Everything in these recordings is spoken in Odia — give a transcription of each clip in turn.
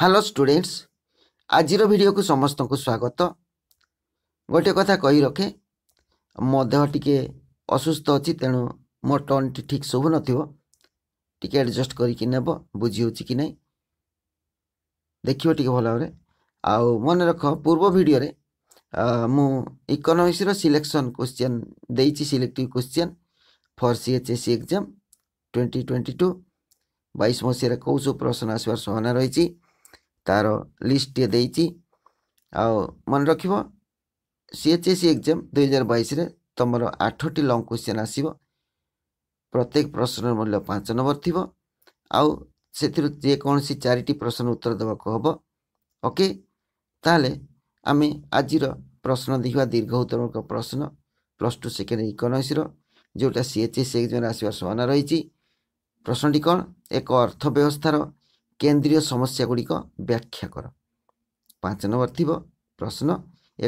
ହ୍ୟାଲୋ ଷ୍ଟୁଡ଼େଣ୍ଟସ୍ ଆଜିର ଭିଡ଼ିଓକୁ ସମସ୍ତଙ୍କୁ ସ୍ୱାଗତ ଗୋଟିଏ କଥା କହି ରଖେ ମୋ ଦେହ ଟିକିଏ ଅସୁସ୍ଥ ଅଛି ତେଣୁ ମୋ ଟର୍ଣ୍ଣଟି ଠିକ୍ ଶୁଭୁନଥିବ ଟିକିଏ ଆଡ଼ଜଷ୍ଟ କରିକି ନେବ ବୁଝିହେଉଛି କି ନାହିଁ ଦେଖିବ ଟିକିଏ ଭଲ ଭାବରେ ଆଉ ମନେ ରଖ ପୂର୍ବ ଭିଡ଼ିଓରେ ମୁଁ ଇକୋନୋମିକ୍ସର ସିଲେକ୍ସନ୍ କ୍ୱେଶ୍ଚିନ୍ ଦେଇଛି selective question for C H S C exam twenty twenty two ବାଇଶ ମସିହାରେ କେଉଁ ସବୁ ପ୍ରଶ୍ନ ଆସିବାର ସମ୍ଭାବନା ରହିଛି त लिस्टे आउ मन रकिएचएससि एक्जाम दुई हजार बइसे त आठटी लङ क्वेसन आस प्रत्येक प्रश्न मूल्य पाँच नम्बर थियो आउँछ चारि प्रश्न उत्तर दबा ओके त प्रश्न देखा दीर्घत्तरमूलक प्रश्न प्लस टु सेकेन्ड इकोनोमिस र जोटा सिएचएससि एक्जाम आसना रहेछ प्रश्नटी कन् एक अर्थ व्यवस्थित କେନ୍ଦ୍ରୀୟ ସମସ୍ୟାଗୁଡ଼ିକ ବ୍ୟାଖ୍ୟା କର ପାଞ୍ଚ ନମ୍ବର ଥିବ ପ୍ରଶ୍ନ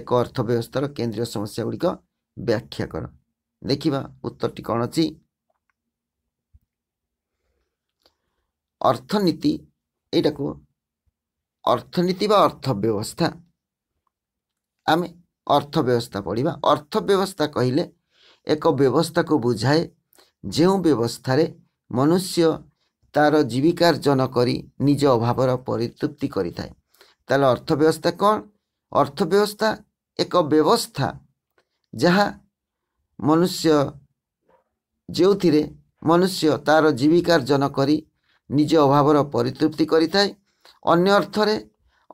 ଏକ ଅର୍ଥବ୍ୟବସ୍ଥାର କେନ୍ଦ୍ରୀୟ ସମସ୍ୟାଗୁଡ଼ିକ ବ୍ୟାଖ୍ୟା କର ଦେଖିବା ଉତ୍ତରଟି କ'ଣ ଅଛି ଅର୍ଥନୀତି ଏଇଟାକୁ ଅର୍ଥନୀତି ବା ଅର୍ଥବ୍ୟବସ୍ଥା ଆମେ ଅର୍ଥବ୍ୟବସ୍ଥା ପଢ଼ିବା ଅର୍ଥବ୍ୟବସ୍ଥା କହିଲେ ଏକ ବ୍ୟବସ୍ଥାକୁ ବୁଝାଏ ଯେଉଁ ବ୍ୟବସ୍ଥାରେ ମନୁଷ୍ୟ ତା'ର ଜୀବିକା ଅର୍ଜନ କରି ନିଜ ଅଭାବର ପରିତୃପ୍ତି କରିଥାଏ ତାହେଲେ ଅର୍ଥବ୍ୟବସ୍ଥା କ'ଣ ଅର୍ଥବ୍ୟବସ୍ଥା ଏକ ବ୍ୟବସ୍ଥା ଯାହା ମନୁଷ୍ୟ ଯେଉଁଥିରେ ମନୁଷ୍ୟ ତା'ର ଜୀବିକାର୍ଜନ କରି ନିଜ ଅଭାବର ପରିତୃପ୍ତି କରିଥାଏ ଅନ୍ୟ ଅର୍ଥରେ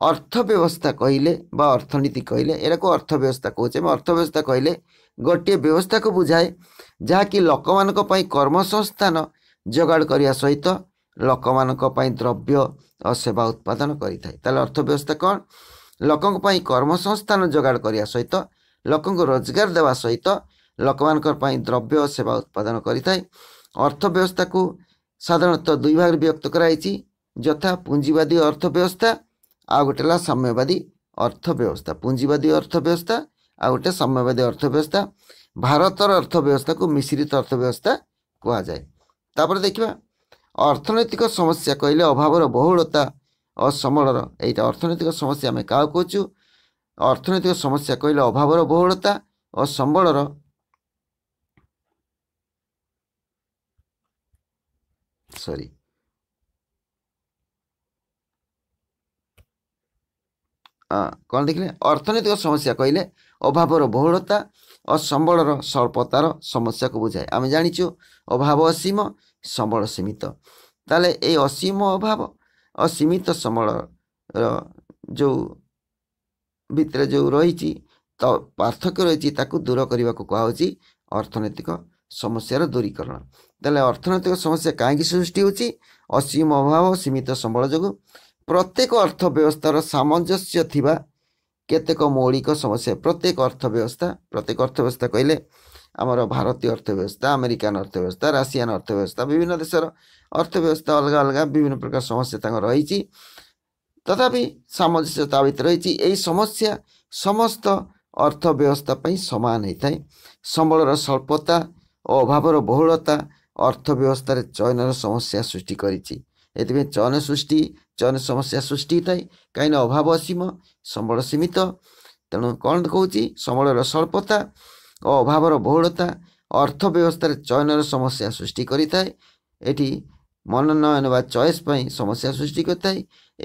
ଅର୍ଥ ବ୍ୟବସ୍ଥା କହିଲେ ବା ଅର୍ଥନୀତି କହିଲେ ଏଟାକୁ ଅର୍ଥ ବ୍ୟବସ୍ଥା କହୁଛେ ଆମେ ଅର୍ଥ ବ୍ୟବସ୍ଥା କହିଲେ ଗୋଟିଏ ବ୍ୟବସ୍ଥାକୁ ବୁଝାଏ ଯାହାକି ଲୋକମାନଙ୍କ ପାଇଁ କର୍ମସଂସ୍ଥାନ ଯୋଗାଡ଼ କରିବା ସହିତ ଲୋକମାନଙ୍କ ପାଇଁ ଦ୍ରବ୍ୟ ଓ ସେବା ଉତ୍ପାଦନ କରିଥାଏ ତାହେଲେ ଅର୍ଥବ୍ୟବସ୍ଥା କ'ଣ ଲୋକଙ୍କ ପାଇଁ କର୍ମସଂସ୍ଥାନ ଯୋଗାଡ଼ କରିବା ସହିତ ଲୋକଙ୍କୁ ରୋଜଗାର ଦେବା ସହିତ ଲୋକମାନଙ୍କ ପାଇଁ ଦ୍ରବ୍ୟ ଓ ସେବା ଉତ୍ପାଦନ କରିଥାଏ ଅର୍ଥବ୍ୟବସ୍ଥାକୁ ସାଧାରଣତଃ ଦୁଇ ଭାଗରେ ବିଭକ୍ତ କରାଯାଇଛି ଯଥା ପୁଞ୍ଜିବାଦୀ ଅର୍ଥବ୍ୟବସ୍ଥା ଆଉ ଗୋଟେ ହେଲା ସାମ୍ୟବାଦୀ ଅର୍ଥବ୍ୟବସ୍ଥା ପୁଞ୍ଜିବାଦୀ ଅର୍ଥବ୍ୟବସ୍ଥା ଆଉ ଗୋଟେ ସାମ୍ୟବାଦୀ ଅର୍ଥବ୍ୟବସ୍ଥା ଭାରତର ଅର୍ଥବ୍ୟବସ୍ଥାକୁ ମିଶ୍ରିତ ଅର୍ଥବ୍ୟବସ୍ଥା କୁହାଯାଏ ତାପରେ ଦେଖିବା ଅର୍ଥନୈତିକ ସମସ୍ୟା କହିଲେ ଅଭାବର ବହୁଳତା ଅସମଳର ଏଇଟା ଅର୍ଥନୈତିକ ସମସ୍ୟା ଆମେ କାହାକୁ କହୁଛୁ ଅର୍ଥନୈତିକ ସମସ୍ୟା କହିଲେ ଅଭାବର ବହୁଳତା ଅସମ୍ବଳର ସରି କ'ଣ ଦେଖିଲେ ଅର୍ଥନୈତିକ ସମସ୍ୟା କହିଲେ ଅଭାବର ବହୁଳତା ଅସମ୍ବଳର ସ୍ୱଳ୍ପତାର ସମସ୍ୟାକୁ ବୁଝାଏ ଆମେ ଜାଣିଛୁ ଅଭାବ ଅସୀମ ସମ୍ବଳ ସୀମିତ ତାହେଲେ ଏଇ ଅସୀମ ଅଭାବ ଅସୀମିତ ସମ୍ବଳର ଯେଉଁ ଭିତରେ ଯେଉଁ ରହିଛି ତ ପାର୍ଥକ୍ୟ ରହିଛି ତାକୁ ଦୂର କରିବାକୁ କୁହାଯାଉଛି ଅର୍ଥନୈତିକ ସମସ୍ୟାର ଦୂରୀକରଣ ତାହେଲେ ଅର୍ଥନୈତିକ ସମସ୍ୟା କାହିଁକି ସୃଷ୍ଟି ହେଉଛି ଅସୀମ ଅଭାବ ସୀମିତ ସମ୍ବଳ ଯୋଗୁଁ ପ୍ରତ୍ୟେକ ଅର୍ଥ ବ୍ୟବସ୍ଥାର ସାମଞ୍ଜସ୍ୟ ଥିବା କେତେକ ମୌଳିକ ସମସ୍ୟା ପ୍ରତ୍ୟେକ ଅର୍ଥ ବ୍ୟବସ୍ଥା ପ୍ରତ୍ୟେକ ଅର୍ଥ ବ୍ୟବସ୍ଥା କହିଲେ ଆମର ଭାରତୀୟ ଅର୍ଥ ଅର୍ଥବ୍ୟବସ୍ଥା ଆମେରିକାନ ଅର୍ଥବ୍ୟବସ୍ଥା ରାଷିଆନ ବ୍ୟବସ୍ଥା ବିଭିନ୍ନ ଦେଶର ଅର୍ଥ ବ୍ୟବସ୍ଥା ଅଲଗା ଅଲଗା ବିଭିନ୍ନ ପ୍ରକାର ସମସ୍ୟା ତାଙ୍କର ରହିଛି ତଥାପି ସାମଞ୍ଜସ୍ୟ ତା ଭିତରେ ରହିଛି ଏହି ସମସ୍ୟା ସମସ୍ତ ଅର୍ଥ ବ୍ୟବସ୍ଥା ପାଇଁ ସମାନ ହୋଇଥାଏ ସମ୍ବଳର ସ୍ୱଳ୍ପତା ଓ ଅଭାବର ବହୁଳତା ଅର୍ଥ ବ୍ୟବସ୍ଥାରେ ଚୟନର ସମସ୍ୟା ସୃଷ୍ଟି କରିଛି ଏଥିପାଇଁ ଚୟନ ସୃଷ୍ଟି ଚୟନ ସମସ୍ୟା ସୃଷ୍ଟି ହୋଇଥାଏ କାହିଁକିନା ଅଭାବ ଅସୀମ ସମ୍ବଳ ସୀମିତ ତେଣୁ କ'ଣ କହୁଛି ସମ୍ବଳର ସ୍ୱଳ୍ପତା ଓ ଅଭାବର ବହୁଳତା ଅର୍ଥ ବ୍ୟବସ୍ଥାରେ ଚୟନର ସମସ୍ୟା ସୃଷ୍ଟି କରିଥାଏ ଏଠି ମନୋନୟନ ବା ଚଏସ୍ ପାଇଁ ସମସ୍ୟା ସୃଷ୍ଟି କରିଥାଏ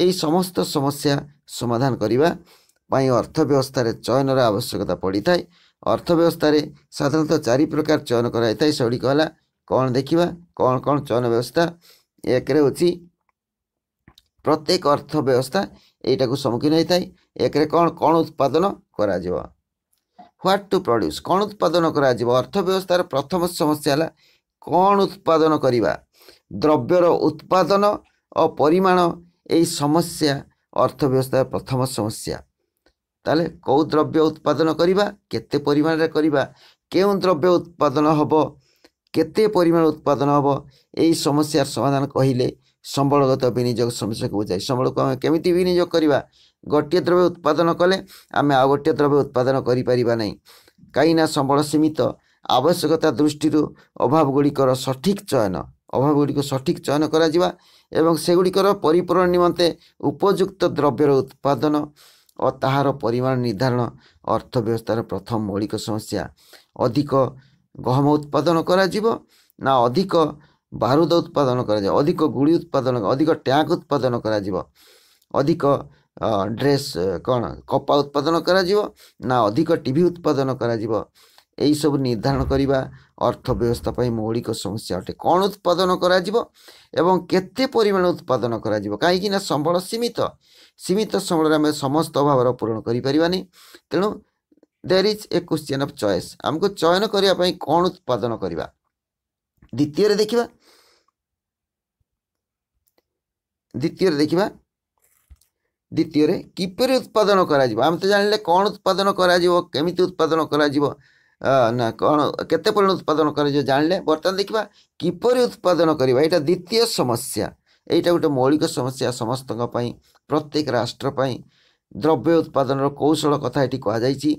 ଏହି ସମସ୍ତ ସମସ୍ୟା ସମାଧାନ କରିବା ପାଇଁ ଅର୍ଥ ବ୍ୟବସ୍ଥାରେ ଚୟନର ଆବଶ୍ୟକତା ପଡ଼ିଥାଏ ଅର୍ଥ ବ୍ୟବସ୍ଥାରେ ସାଧାରଣତଃ ଚାରି ପ୍ରକାର ଚୟନ କରାଯାଇଥାଏ ସେଗୁଡ଼ିକ ହେଲା କ'ଣ ଦେଖିବା କ'ଣ କ'ଣ ଚୟନ ବ୍ୟବସ୍ଥା ଏକରେ ହେଉଛି ପ୍ରତ୍ୟେକ ଅର୍ଥ ବ୍ୟବସ୍ଥା ଏଇଟାକୁ ସମ୍ମୁଖୀନ ହୋଇଥାଏ ଏକରେ କ'ଣ କ'ଣ ଉତ୍ପାଦନ କରାଯିବ ହ୍ୱାଟ୍ ଟୁ ପ୍ରଡ୍ୟୁସ୍ କ'ଣ ଉତ୍ପାଦନ କରାଯିବ ଅର୍ଥ ବ୍ୟବସ୍ଥାର ପ୍ରଥମ ସମସ୍ୟା ହେଲା କ'ଣ ଉତ୍ପାଦନ କରିବା ଦ୍ରବ୍ୟର ଉତ୍ପାଦନ ଓ ପରିମାଣ ଏଇ ସମସ୍ୟା ଅର୍ଥ ବ୍ୟବସ୍ଥାର ପ୍ରଥମ ସମସ୍ୟା ତାହେଲେ କେଉଁ ଦ୍ରବ୍ୟ ଉତ୍ପାଦନ କରିବା କେତେ ପରିମାଣରେ କରିବା କେଉଁ ଦ୍ରବ୍ୟ ଉତ୍ପାଦନ ହେବ କେତେ ପରିମାଣ ଉତ୍ପାଦନ ହେବ ଏହି ସମସ୍ୟାର ସମାଧାନ କହିଲେ ସମ୍ବଳଗତ ବିନିଯୋଗ ସମସ୍ୟାକୁ ବୁଝାଏ ସମ୍ବଳକୁ ଆମେ କେମିତି ବିନିଯୋଗ କରିବା ଗୋଟିଏ ଦ୍ରବ୍ୟ ଉତ୍ପାଦନ କଲେ ଆମେ ଆଉ ଗୋଟିଏ ଦ୍ରବ୍ୟ ଉତ୍ପାଦନ କରିପାରିବା ନାହିଁ କାହିଁକିନା ସମ୍ବଳ ସୀମିତ ଆବଶ୍ୟକତା ଦୃଷ୍ଟିରୁ ଅଭାବ ଗୁଡ଼ିକର ସଠିକ୍ ଚୟନ ଅଭାବ ଗୁଡ଼ିକୁ ସଠିକ୍ ଚୟନ କରାଯିବା ଏବଂ ସେଗୁଡ଼ିକର ପରିପୂରଣ ନିମନ୍ତେ ଉପଯୁକ୍ତ ଦ୍ରବ୍ୟର ଉତ୍ପାଦନ ଓ ତାହାର ପରିମାଣ ନିର୍ଦ୍ଧାରଣ ବ୍ୟବସ୍ଥାର ପ୍ରଥମ ମୌଳିକ ସମସ୍ୟା ଅଧିକ ଗହମ ଉତ୍ପାଦନ କରାଯିବ ନା ଅଧିକ ବାରୁଦ ଉତ୍ପାଦନ କରାଯିବ ଅଧିକ ଗୁଳି ଉତ୍ପାଦନ ଅଧିକ ଟ୍ୟାଙ୍କ ଉତ୍ପାଦନ କରାଯିବ ଅଧିକ ड्रेस डेस कपा उत्पादन गरियो अधिक टिभि उत्पादन गरियो यही सब निर्धारण अर्थव्यवस्था व्यवस्थापन मौलिक समस्या अटे कन् उत्पादन गरिब परिमाण उत्पादन गरिब कहीँकना सम्बल सीमित सीमित सम्बल समस्त अभाव पूरण गरिपरानी तेणु there is a question of चएस आमु चयन गर्ने कन् उत्पादन गरेको द्वितीय देखा द्वितीय देखा ଦ୍ୱିତୀୟରେ କିପରି ଉତ୍ପାଦନ କରାଯିବ ଆମେ ତ ଜାଣିଲେ କ'ଣ ଉତ୍ପାଦନ କରାଯିବ କେମିତି ଉତ୍ପାଦନ କରାଯିବ ନା କ'ଣ କେତେ ପରିମାଣ ଉତ୍ପାଦନ କରାଯିବ ଜାଣିଲେ ବର୍ତ୍ତମାନ ଦେଖିବା କିପରି ଉତ୍ପାଦନ କରିବା ଏଇଟା ଦ୍ୱିତୀୟ ସମସ୍ୟା ଏଇଟା ଗୋଟେ ମୌଳିକ ସମସ୍ୟା ସମସ୍ତଙ୍କ ପାଇଁ ପ୍ରତ୍ୟେକ ରାଷ୍ଟ୍ର ପାଇଁ ଦ୍ରବ୍ୟ ଉତ୍ପାଦନର କୌଶଳ କଥା ଏଠି କୁହାଯାଇଛି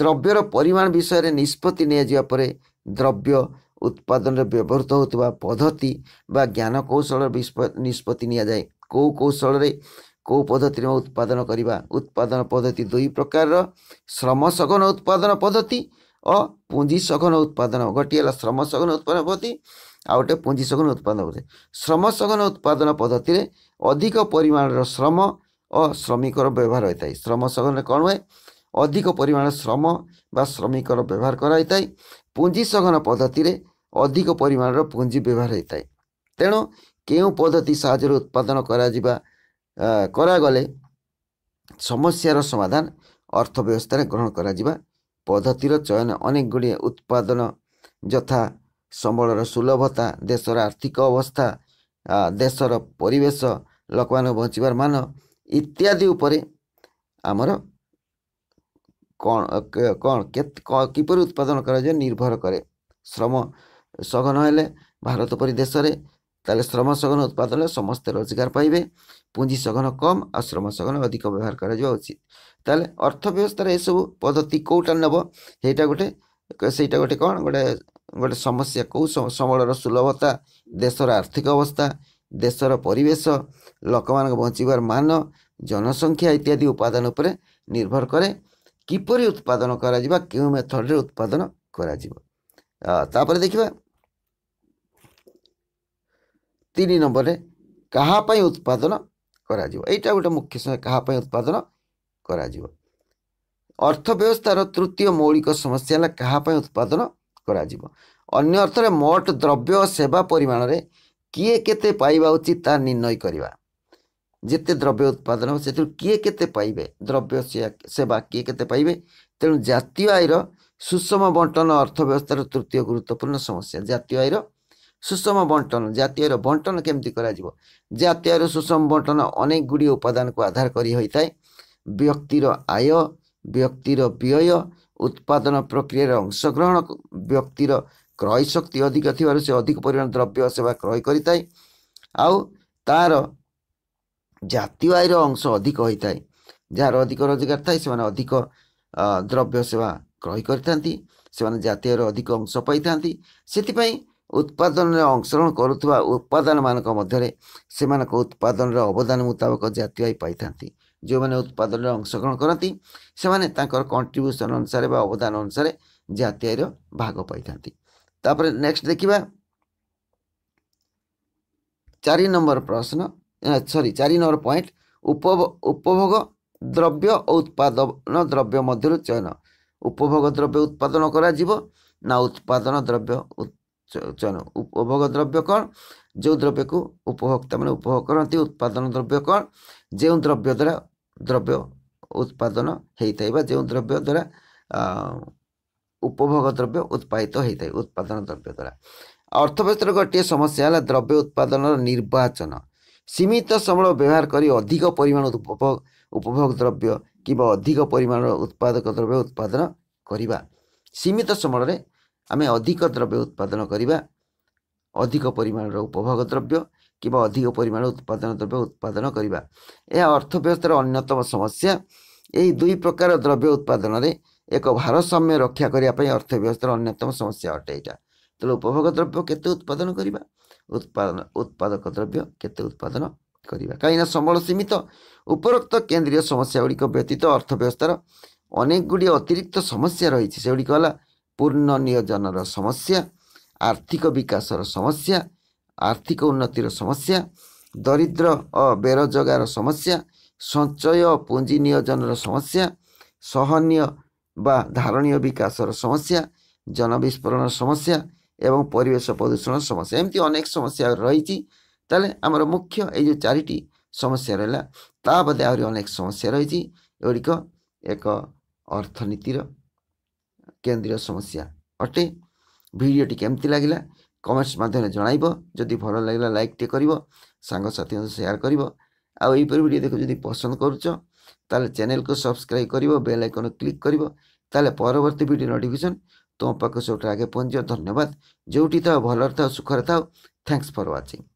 ଦ୍ରବ୍ୟର ପରିମାଣ ବିଷୟରେ ନିଷ୍ପତ୍ତି ନିଆଯିବା ପରେ ଦ୍ରବ୍ୟ ଉତ୍ପାଦନରେ ବ୍ୟବହୃତ ହେଉଥିବା ପଦ୍ଧତି ବା ଜ୍ଞାନକୌଶଳର ନିଷ୍ପତ୍ତି ନିଆଯାଏ କେଉଁ କୌଶଳରେ କେଉଁ ପଦ୍ଧତିରେ ଉତ୍ପାଦନ କରିବା ଉତ୍ପାଦନ ପଦ୍ଧତି ଦୁଇ ପ୍ରକାରର ଶ୍ରମ ସଘନ ଉତ୍ପାଦନ ପଦ୍ଧତି ଓ ପୁଞ୍ଜି ସଘନ ଉତ୍ପାଦନ ଗୋଟିଏ ହେଲା ଶ୍ରମ ସଘନ ଉତ୍ପାଦନ ପଦ୍ଧତି ଆଉ ଗୋଟେ ପୁଞ୍ଜି ସଘନ ଉତ୍ପାଦନ ପଦ୍ଧତି ଶ୍ରମ ସଘନ ଉତ୍ପାଦନ ପଦ୍ଧତିରେ ଅଧିକ ପରିମାଣର ଶ୍ରମ ଓ ଶ୍ରମିକର ବ୍ୟବହାର ହୋଇଥାଏ ଶ୍ରମ ସଘନରେ କ'ଣ ହୁଏ ଅଧିକ ପରିମାଣର ଶ୍ରମ ବା ଶ୍ରମିକର ବ୍ୟବହାର କରାଯାଇଥାଏ ପୁଞ୍ଜି ସଘନ ପଦ୍ଧତିରେ ଅଧିକ ପରିମାଣର ପୁଞ୍ଜି ବ୍ୟବହାର ହୋଇଥାଏ ତେଣୁ କେଉଁ ପଦ୍ଧତି ସାହାଯ୍ୟରେ ଉତ୍ପାଦନ କରାଯିବା କରାଗଲେ ସମସ୍ୟାର ସମାଧାନ ଅର୍ଥବ୍ୟବସ୍ଥାରେ ଗ୍ରହଣ କରାଯିବା ପଦ୍ଧତିର ଚୟନ ଅନେକ ଗୁଡ଼ିଏ ଉତ୍ପାଦନ ଯଥା ସମ୍ବଳର ସୁଲଭତା ଦେଶର ଆର୍ଥିକ ଅବସ୍ଥା ଦେଶର ପରିବେଶ ଲୋକମାନଙ୍କ ବଞ୍ଚିବାର ମାନ ଇତ୍ୟାଦି ଉପରେ ଆମର କ'ଣ କ'ଣ କିପରି ଉତ୍ପାଦନ କରାଯାଏ ନିର୍ଭର କରେ ଶ୍ରମ ସଘନ ହେଲେ ଭାରତ ପରି ଦେଶରେ ତାହେଲେ ଶ୍ରମ ସଘନ উৎপাদন ସମସ୍ତେ ରୋଜଗାର ପାଇବେ ପୁଞ୍ଜି ସଘନ କମ୍ ଆଉ ଶ୍ରମ ସଘନ ଅଧିକ ବ୍ୟବହାର କରାଯିବା ଉଚିତ ତାହେଲେ তাহলে অর্থব্যবস্থার এসবু পদ্ধতি কোটা নেব সেইটা গোটে ସେଇଟା ଗୋଟେ କ'ଣ ଗୋଟେ ଗୋଟେ ସମସ୍ୟା କେଉଁ ସମ୍ବଳର ସୁଲଭତା ଦେଶର ଆର୍ଥିକ ଅବସ୍ଥା ଦେଶର ପରିବେଶ ଲୋକମାନଙ୍କ ବଞ୍ଚିବାର ମାନ ଜନସଂଖ୍ୟା ଇତ୍ୟାଦି ଉପାଦାନ ଉପରେ ନିର୍ଭର କରେ କିପରି ଉତ୍ପାଦନ କରାଯିବା କେଉଁ ମେଥଡ଼ରେ ଉତ୍ପାଦନ କରାଯିବ ତାପରେ ଦେଖିବା ତିନି ନମ୍ବରରେ କାହା ପାଇଁ ଉତ୍ପାଦନ କରାଯିବ ଏଇଟା ଗୋଟେ ମୁଖ୍ୟ ସମସ୍ୟା କାହା ପାଇଁ ଉତ୍ପାଦନ କରାଯିବ ଅର୍ଥବ୍ୟବସ୍ଥାର ତୃତୀୟ ମୌଳିକ ସମସ୍ୟା ହେଲା କାହା ପାଇଁ ଉତ୍ପାଦନ କରାଯିବ ଅନ୍ୟ ଅର୍ଥରେ ମୋଟ ଦ୍ରବ୍ୟ ଓ ସେବା ପରିମାଣରେ କିଏ କେତେ ପାଇବା ଉଚିତ ତାହା ନିର୍ଣ୍ଣୟ କରିବା ଯେତେ ଦ୍ରବ୍ୟ ଉତ୍ପାଦନ ହେବ ସେଥିରୁ କିଏ କେତେ ପାଇବେ ଦ୍ରବ୍ୟ ସେବା କିଏ କେତେ ପାଇବେ ତେଣୁ ଜାତୀୟ ଆୟର ସୁଷମ ବଣ୍ଟନ ଅର୍ଥବ୍ୟବସ୍ଥାର ତୃତୀୟ ଗୁରୁତ୍ୱପୂର୍ଣ୍ଣ ସମସ୍ୟା ଜାତୀୟ ଆୟର सुषम बन्टन जातीय र बटन केमिति जातीय र सुषम बन्टन उपादान को आधार गरिह व्यक्तिर आय व्यक्तिर व्यय उत्पादन प्रक्रिय अंशग्रहण व्यक्ति र क्रय शक्ति अधिक थियो अधिक परिमाण द्रव्य सेवा क्रय गरि जातीय आयर अंश अधिक जार अधिक रोजगार थाय अधिक द्रव्य सेवा क्रय गरि जातीय र अधिक अंश पाँदै सथ ଉତ୍ପାଦନରେ ଅଂଶଗ୍ରହଣ କରୁଥିବା ଉତ୍ପାଦନମାନଙ୍କ ମଧ୍ୟରେ ସେମାନଙ୍କ ଉତ୍ପାଦନର ଅବଦାନ ମୁତାବକ ଜାତୀୟ ଆଇ ପାଇଥାନ୍ତି ଯେଉଁମାନେ ଉତ୍ପାଦନରେ ଅଂଶଗ୍ରହଣ କରନ୍ତି ସେମାନେ ତାଙ୍କର କଣ୍ଟ୍ରିବ୍ୟୁସନ୍ ଅନୁସାରେ ବା ଅବଦାନ ଅନୁସାରେ ଜାତୀୟ ଆଇର ଭାଗ ପାଇଥାନ୍ତି ତାପରେ ନେକ୍ସଟ ଦେଖିବା ଚାରି ନମ୍ବର ପ୍ରଶ୍ନ ସରି ଚାରି ନମ୍ବର ପଏଣ୍ଟ ଉପଭୋଗ ଦ୍ରବ୍ୟ ଓ ଉତ୍ପାଦନ ଦ୍ରବ୍ୟ ମଧ୍ୟରୁ ଚୟନ ଉପଭୋଗ ଦ୍ରବ୍ୟ ଉତ୍ପାଦନ କରାଯିବ ନା ଉତ୍ପାଦନ ଦ୍ରବ୍ୟ ଉପଭୋଗ ଦ୍ରବ୍ୟ କ'ଣ ଯେଉଁ ଦ୍ରବ୍ୟକୁ ଉପଭୋକ୍ତାମାନେ ଉପଭୋଗ କରନ୍ତି ଉତ୍ପାଦନ ଦ୍ରବ୍ୟ କ'ଣ ଯେଉଁ ଦ୍ରବ୍ୟ ଦ୍ୱାରା ଦ୍ରବ୍ୟ ଉତ୍ପାଦନ ହେଇଥାଏ ବା ଯେଉଁ ଦ୍ରବ୍ୟ ଦ୍ୱାରା ଉପଭୋଗ ଦ୍ରବ୍ୟ ଉତ୍ପାଦିତ ହେଇଥାଏ ଉତ୍ପାଦନ ଦ୍ରବ୍ୟ ଦ୍ୱାରା ଅର୍ଥବ୍ୟବସ୍ଥାର ଗୋଟିଏ ସମସ୍ୟା ହେଲା ଦ୍ରବ୍ୟ ଉତ୍ପାଦନର ନିର୍ବାଚନ ସୀମିତ ସମ୍ବଳ ବ୍ୟବହାର କରି ଅଧିକ ପରିମାଣର ଉପଭୋଗ ଦ୍ରବ୍ୟ କିମ୍ବା ଅଧିକ ପରିମାଣର ଉତ୍ପାଦକ ଦ୍ରବ୍ୟ ଉତ୍ପାଦନ କରିବା ସୀମିତ ସମ୍ବଳରେ ଆମେ ଅଧିକ ଦ୍ରବ୍ୟ ଉତ୍ପାଦନ କରିବା ଅଧିକ ପରିମାଣର ଉପଭୋଗ ଦ୍ରବ୍ୟ କିମ୍ବା ଅଧିକ ପରିମାଣର ଉତ୍ପାଦନ ଦ୍ରବ୍ୟ ଉତ୍ପାଦନ କରିବା ଏହା ଅର୍ଥ ବ୍ୟବସ୍ଥାର ଅନ୍ୟତମ ସମସ୍ୟା ଏହି ଦୁଇ ପ୍ରକାର ଦ୍ରବ୍ୟ ଉତ୍ପାଦନରେ ଏକ ଭାରସାମ୍ୟ ରକ୍ଷା କରିବା ପାଇଁ ଅର୍ଥ ବ୍ୟବସ୍ଥାର ଅନ୍ୟତମ ସମସ୍ୟା ଅଟେ ଏଇଟା ତେଣୁ ଉପଭୋଗ ଦ୍ରବ୍ୟ କେତେ ଉତ୍ପାଦନ କରିବା ଉତ୍ପାଦନ ଉତ୍ପାଦକ ଦ୍ରବ୍ୟ କେତେ ଉତ୍ପାଦନ କରିବା କାହିଁକିନା ସମ୍ବଳ ସୀମିତ ଉପରୋକ୍ତ କେନ୍ଦ୍ରୀୟ ସମସ୍ୟା ଗୁଡ଼ିକ ବ୍ୟତୀତ ଅର୍ଥ ବ୍ୟବସ୍ଥାର ଅନେକ ଗୁଡ଼ିଏ ଅତିରିକ୍ତ ସମସ୍ୟା ରହିଛି ସେଗୁଡ଼ିକ ହେଲା ପୂର୍ଣ୍ଣ ନିୟୋଜନର ସମସ୍ୟା ଆର୍ଥିକ ବିକାଶର ସମସ୍ୟା ଆର୍ଥିକ ଉନ୍ନତିର ସମସ୍ୟା ଦରିଦ୍ର ଓ ବେରୋଜଗାର ସମସ୍ୟା ସଞ୍ଚୟ ପୁଞ୍ଜି ନିୟୋଜନର ସମସ୍ୟା ସହନୀୟ ବା ଧାରଣୀୟ ବିକାଶର ସମସ୍ୟା ଜନବିସ୍ଫୋରଣ ସମସ୍ୟା ଏବଂ ପରିବେଶ ପ୍ରଦୂଷଣ ସମସ୍ୟା ଏମିତି ଅନେକ ସମସ୍ୟା ରହିଛି ତାହେଲେ ଆମର ମୁଖ୍ୟ ଏଇ ଯେଉଁ ଚାରିଟି ସମସ୍ୟା ରହିଲା ତା ବଦେ ଆହୁରି ଅନେକ ସମସ୍ୟା ରହିଛି ଏଗୁଡ଼ିକ ଏକ ଅର୍ଥନୀତିର কেন্দ্রীয় সমস্যা ଅଟେ ଭିଡ଼ିଓଟି କେମିତି ଲାଗିଲା କମେଣ୍ଟସ୍ ମାଧ୍ୟମରେ ଜଣାଇବ ଯଦି ଭଲ ଲାଗିଲା ଲାଇକ୍ଟିଏ କରିବ ସାଙ୍ଗସାଥିଙ୍କ ସହ ସେୟାର କରିବ ଆଉ ଏହିପରି ଭିଡ଼ିଓ ଦେଖ ଯଦି ପସନ୍ଦ କରୁଛ ତାହେଲେ ଚ୍ୟାନେଲ୍କୁ ସବସ୍କ୍ରାଇବ୍ କରିବ ବେଲ୍ ଆଇକନ୍ କ୍ଲିକ୍ କରିବ ତାହେଲେ ପରବର୍ତ୍ତୀ ଭିଡ଼ିଓ ନୋଟିଫିକେସନ୍ ତୁମ ପାଖକୁ ସବୁଠାରୁ ଆଗେ ପହଞ୍ଚିବ ଧନ୍ୟବାଦ ଯେଉଁଠି ଥାଉ ଭଲରେ ଥାଉ ସୁଖରେ ଥାଉ ଥ୍ୟାଙ୍କସ୍ ଫର୍ ୱାଚିଂ